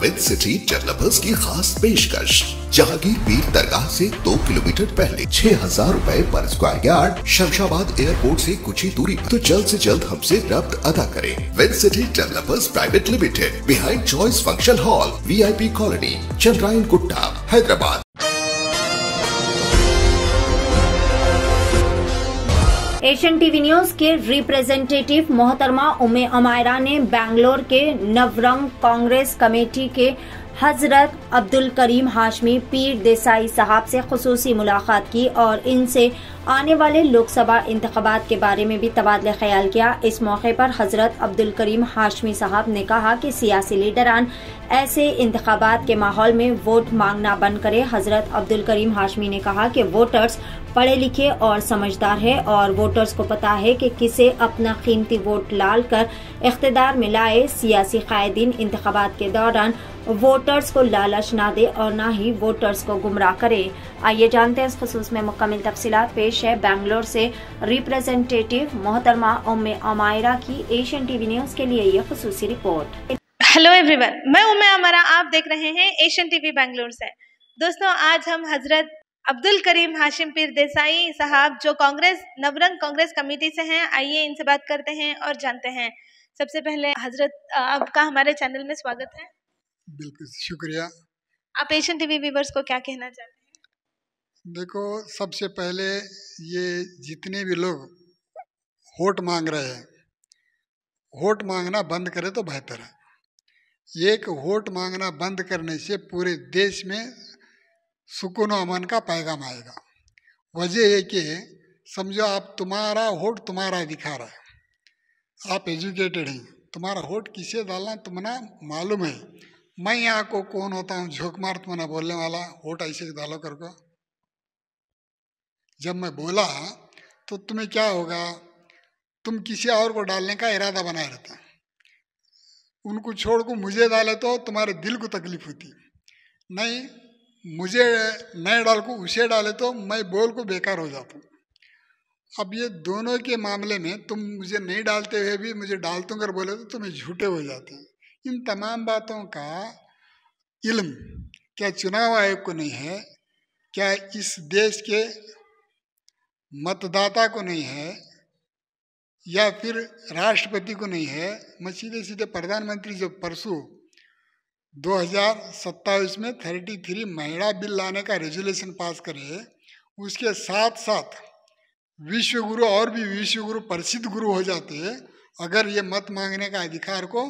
with city developers की खास पेशकश जहांगीर पीर दरगाह से दो किलोमीटर पहले छह हजार रूपए पर स्क्वायर यार्ड शमशाबाद एयरपोर्ट से कुछ ही दूरी तो जल्द से जल्द हमसे रब्त अदा करें with city developers private limited behind choice function hall VIP colony Chandrayangutta Hyderabad Asian TV news के रिप्रेजेंटेटिव मोहतरमा उमे अमायरा ने बैंगलोर के नवरंग कांग्रेस कमेटी के हजरत अब्दुल करीम हाशमी पीर देसाई साहब से खसूस मुलाकात की और इनसे आने वाले लोकसभा इंतबात के बारे में भी तबादला ख्याल किया इस मौके पर हजरत अब्दुल करीम हाशमी साहब ने कहा कि सियासी लीडरान ऐसे इंतबात के माहौल में वोट मांगना बंद करे हजरत अब्दुल करीम हाशमी ने कहा कि वोटर्स पढ़े लिखे और समझदार है और वोटर्स को पता है कि किसे अपना कीमती वोट लाल कर इकतदार में लाए सियासी कायदीन इंतबात के दौरान वोटर्स को लालच ना दे और ना ही वोटर्स को गुमराह करे आइए जानते हैं इस खसूस में मुकम्मल तफसीत पेश है बेंगलोर से रिप्रेजेंटेटिव मोहतरमा उम अमायरा की एशियन टीवी न्यूज़ के लिए यह खसूसी रिपोर्ट हेलो एवरीवन मैं उमे अमारा आप देख रहे हैं एशियन टीवी बेंगलोर से दोस्तों आज हम हजरत अब्दुल करीम हाशिम पीर देसाई साहब जो कांग्रेस नवरंग कांग्रेस कमेटी से हैं आइए इनसे बात करते हैं और जानते हैं सबसे पहले हजरत आपका हमारे चैनल में स्वागत है बिल्कुल शुक्रिया आप एशियन टीवी व्यूवर्स को क्या कहना चाहते हैं देखो सबसे पहले ये जितने भी लोग वोट मांग रहे हैं वोट मांगना बंद करे तो बेहतर है एक वोट मांगना बंद करने से पूरे देश में सुकून अमन का पैगाम आएगा वजह यह कि समझो आप तुम्हारा वोट तुम्हारा दिखा रहा है आप एजुकेटेड हैं तुम्हारा होठ किसे डालना तुमना मालूम है मैं यहाँ को कौन होता हूँ झोंक मार तुम्हारा बोलने वाला होठ ऐसे डालो कर को जब मैं बोला तो तुम्हें क्या होगा तुम किसी और को डालने का इरादा बनाए रहता उनको छोड़ को मुझे डाले तो तुम्हारे दिल को तकलीफ होती नहीं मुझे नहीं डाल को उसे डाले तो मैं बोल को बेकार हो जाता हूँ अब ये दोनों के मामले में तुम मुझे नहीं डालते हुए भी मुझे डाल दूंगा बोले तो तुम्हें झूठे हो जाते हैं इन तमाम बातों का इल्म क्या चुनाव आयोग को नहीं है क्या इस देश के मतदाता को नहीं है या फिर राष्ट्रपति को नहीं है मैं सीधे सीधे प्रधानमंत्री जो परसों दो में 33 महिला बिल लाने का रेजुलेशन पास करे उसके साथ साथ विश्व गुरु और भी विश्व गुरु प्रसिद्ध गुरु हो जाते हैं अगर ये मत मांगने का अधिकार को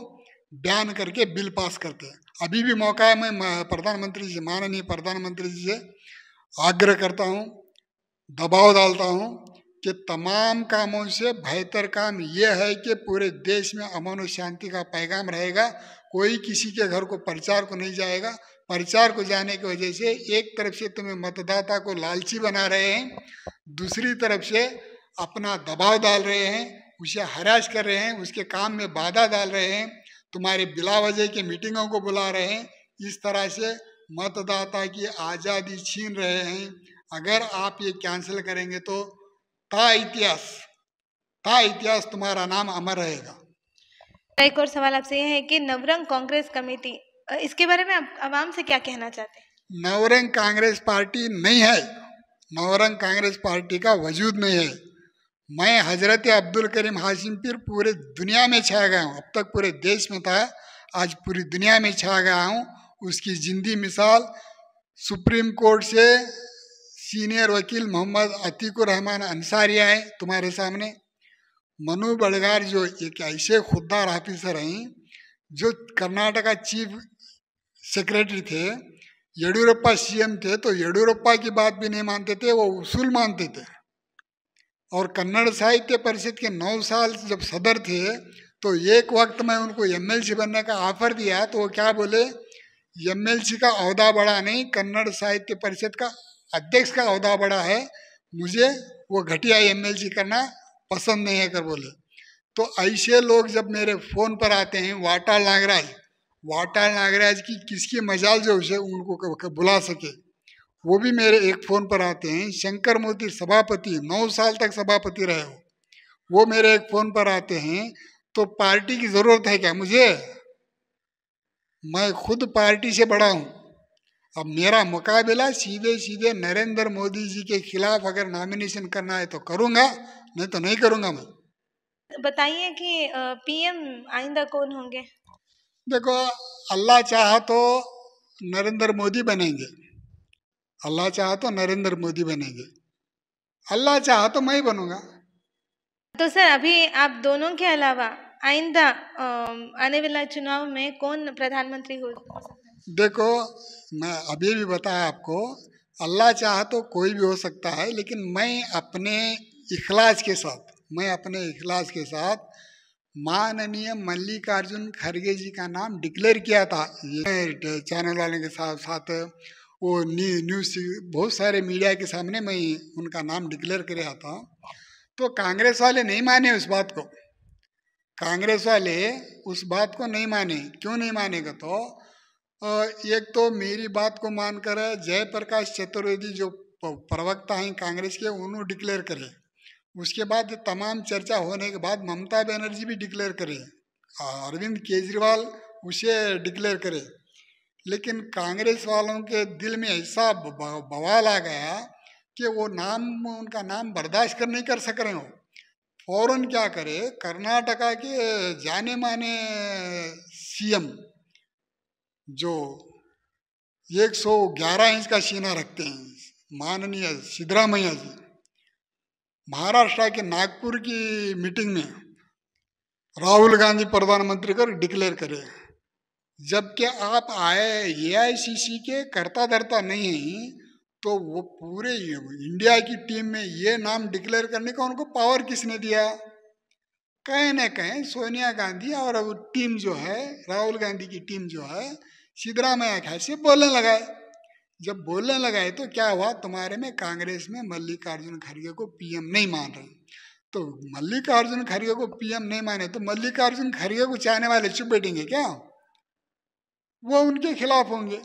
बयान करके बिल पास करते हैं अभी भी मौका है मैं प्रधानमंत्री जी माननीय प्रधानमंत्री जी से आग्रह करता हूँ दबाव डालता हूँ कि तमाम कामों से बेहतर काम यह है कि पूरे देश में अमन और शांति का पैगाम रहेगा कोई किसी के घर को प्रचार को नहीं जाएगा प्रचार को जाने की वजह से एक तरफ से तुम्हें मतदाता को लालची बना रहे हैं दूसरी तरफ से अपना दबाव डाल रहे हैं उसे हराज कर रहे हैं उसके काम में बाधा डाल रहे हैं तुम्हारे बिलावजह की मीटिंगों को बुला रहे हैं इस तरह से मतदाता की आज़ादी छीन रहे हैं अगर आप ये कैंसिल करेंगे तो ता इतिहास ता इतिहास तुम्हारा नाम अमर रहेगा एक और सवाल आपसे यह है कि नवरंग कांग्रेस कमेटी इसके बारे में आवाम से क्या कहना चाहते हैं नवरंग कांग्रेस पार्टी नहीं है नवरंग कांग्रेस पार्टी का वजूद नहीं है मैं हजरत अब्दुल करीम हाशिम पीर पूरे दुनिया में छा गया हूँ अब तक पूरे देश में था आज पूरी दुनिया में छा गया हूँ उसकी जिंदी मिसाल सुप्रीम कोर्ट से सीनियर वकील मोहम्मद अतीकुर रहमान अंसारी आए तुम्हारे सामने मनु बड़गार जो एक ऐसे खुददार ऑफिसर हैं जो कर्नाटका चीफ सेक्रेटरी थे येडियुरप्पा सीएम थे तो येडियुरप्पा की बात भी नहीं मानते थे वो उसूल मानते थे और कन्नड़ साहित्य परिषद के नौ साल जब सदर थे तो एक वक्त में उनको एमएलसी बनने का ऑफर दिया तो वो क्या बोले एमएलसी का अहदा बड़ा नहीं कन्नड़ साहित्य परिषद का अध्यक्ष का अहदा बड़ा है मुझे वो घटिया एमएलसी करना पसंद नहीं है कर बोले तो ऐसे लोग जब मेरे फ़ोन पर आते हैं वाटा नागराज वाटा नागराज की किसकी मजाल जो उसे उनको बुला सके वो भी मेरे एक फ़ोन पर आते हैं शंकर मूर्ति सभापति नौ साल तक सभापति रहे हो वो मेरे एक फ़ोन पर आते हैं तो पार्टी की ज़रूरत है क्या मुझे मैं खुद पार्टी से बड़ा हूँ अब मेरा मुकाबला सीधे सीधे नरेंद्र मोदी जी के खिलाफ अगर नॉमिनेशन करना है तो करूँगा नहीं तो नहीं करूँगा मैं बताइए कि पीएम आइंदा कौन होंगे देखो अल्लाह चाह तो नरेंद्र मोदी बनेंगे अल्लाह चाह तो नरेंद्र मोदी बनेंगे अल्लाह चाह तो मैं ही बनूंगा तो सर अभी आप दोनों के अलावा आइंदा आने वाला चुनाव में कौन प्रधानमंत्री हो देखो मैं अभी भी बताया आपको अल्लाह चाह तो कोई भी हो सकता है लेकिन मैं अपने इखलास के साथ मैं अपने इखलास के साथ माननीय मल्लिकार्जुन खड़गे जी का नाम डिक्लेयर किया था चैनल वाले के साथ साथ वो न्यूज़ बहुत सारे मीडिया के सामने मैं उनका नाम डिक्लेयर कर रहा था तो कांग्रेस वाले नहीं माने उस बात को कांग्रेस वाले उस बात को नहीं माने क्यों नहीं मानेगा तो एक तो मेरी बात को मानकर जयप्रकाश चतुर्वेदी जो प्रवक्ता हैं कांग्रेस के उन्होंने डिक्लेयर करे उसके बाद तमाम चर्चा होने के बाद ममता बनर्जी भी डिक्लेयर करें अरविंद केजरीवाल उसे डिक्लेयर करे लेकिन कांग्रेस वालों के दिल में ऐसा बवाल आ गया कि वो नाम उनका नाम बर्दाश्त कर नहीं कर सक रहे हो फौरन क्या करे कर्नाटका के जाने माने सीएम जो 111 इंच का सीना रखते हैं माननीय सिद्धरामैया जी महाराष्ट्र के नागपुर की मीटिंग में राहुल गांधी प्रधानमंत्री कर डिक्लेयर करे जबकि आप आए ए के करता धरता नहीं तो वो पूरे इंडिया की टीम में ये नाम डिक्लेयर करने का उनको पावर किसने दिया कहीं ना कहीं सोनिया गांधी और वो टीम जो है राहुल गांधी की टीम जो है सिद्धरामया से बोलने लगा है जब बोलने लगाए तो क्या हुआ तुम्हारे में कांग्रेस में मल्लिकार्जुन खड़गे को पीएम नहीं मान रहे तो मल्लिकार्जुन खड़गे को पीएम नहीं माने तो मल्लिकार्जुन खड़गे को चाहने वाले चुप बैठेंगे क्या वो उनके खिलाफ होंगे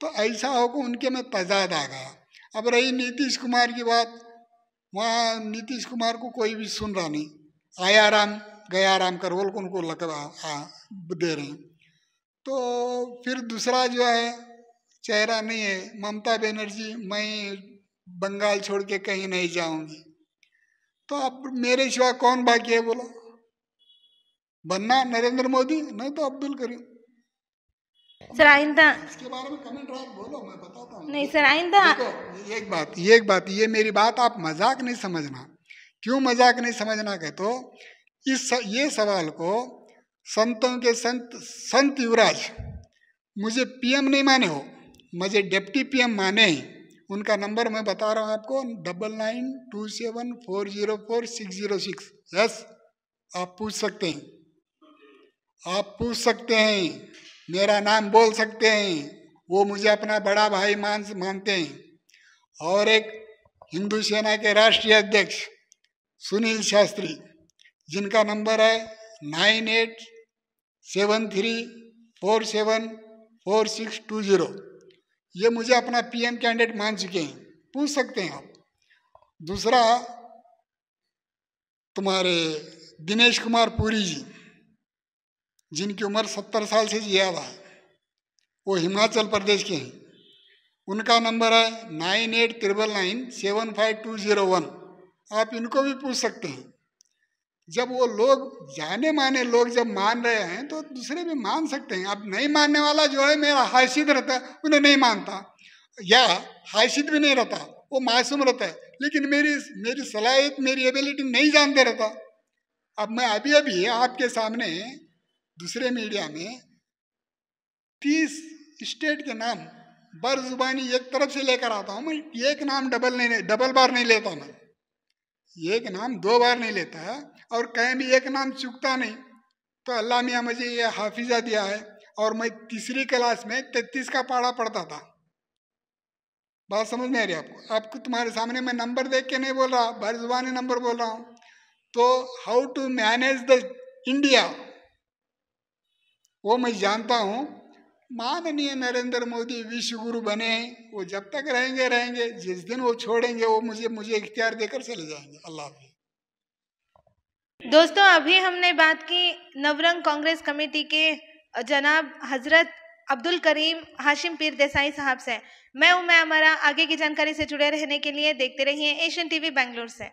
तो ऐसा होगा उनके में तजाद आ गया अब रही नीतीश कुमार की बात वहाँ नीतीश कुमार को कोई भी सुन रहा नहीं आया राम गया राम का रोल को उनको लग दे रहे हैं तो फिर दूसरा जो है चेहरा नहीं है ममता बनर्जी मैं बंगाल छोड़ के कहीं नहीं जाऊंगी तो अब मेरे सिवा कौन बाकी है बोला बनना नरेंद्र मोदी नहीं तो अब्दुल करीम सर आइंदा इसके बारे में कमेंट बोलो मैं बताता हूँ नहीं सर आइंदा एक बात ये एक बात ये मेरी बात आप मजाक नहीं समझना क्यों मजाक नहीं समझना कह तो इस ये सवाल को संतों के संत संत युवराज मुझे पीएम नहीं माने हो मुझे डिप्टी पीएम माने उनका नंबर मैं बता रहा हूँ आपको double nine two seven four zero four six zero six yes आप पूछ सकते हैं आप पूछ सकते हैं मेरा नाम बोल सकते हैं वो मुझे अपना बड़ा भाई मान मानते हैं और एक हिंदू सेना के राष्ट्रीय अध्यक्ष सुनील शास्त्री जिनका नंबर है nine eight seven three four seven four six two zero ये मुझे अपना पीएम कैंडिडेट मान चुके हैं पूछ सकते हैं आप दूसरा तुम्हारे दिनेश कुमार पुरी जी जिनकी उम्र सत्तर साल से ज़्यादा है वो हिमाचल प्रदेश के हैं उनका नंबर है nine eight triple nine seven five two zero one आप इनको भी पूछ सकते हैं जब वो लोग जाने माने लोग जब मान रहे हैं तो दूसरे भी मान सकते हैं अब नहीं मानने वाला जो है मेरा हाशिद रहता है उन्हें नहीं मानता या हाशिद भी नहीं रहता वो मासूम रहता है लेकिन मेरी मेरी सलाहियत मेरी एबिलिटी नहीं जानते रहता अब मैं अभी अभी आपके सामने दूसरे मीडिया में तीस स्टेट के नाम बर जुबानी एक तरफ से लेकर आता हूँ मैं एक नाम डबल नहीं डबल बार नहीं लेता मैं एक नाम दो बार नहीं लेता है और कहीं भी एक नाम चुकता नहीं तो अल्लाह मियाँ मुझे यह हाफिज़ा दिया है और मैं तीसरी क्लास में तैतीस का पाड़ा पढ़ता था बात समझ में आ रही आपको आपको तुम्हारे सामने मैं नंबर देख के नहीं बोल रहा बार जुबानी नंबर बोल रहा हूँ तो how to manage the India वो मैं जानता हूँ माननीय नरेंद्र मोदी विश्व गुरु बने वो जब तक रहेंगे रहेंगे जिस दिन वो छोड़ेंगे वो मुझे मुझे इख्तियार देकर चले जाएंगे अल्लाह हाफि दोस्तों अभी हमने बात की नवरंग कांग्रेस कमेटी के जनाब हजरत अब्दुल करीम हाशिम पीर देसाई साहब से मैं मैं हमारा आगे की जानकारी से जुड़े रहने के लिए देखते रहिए एशियन टीवी बेंगलोर से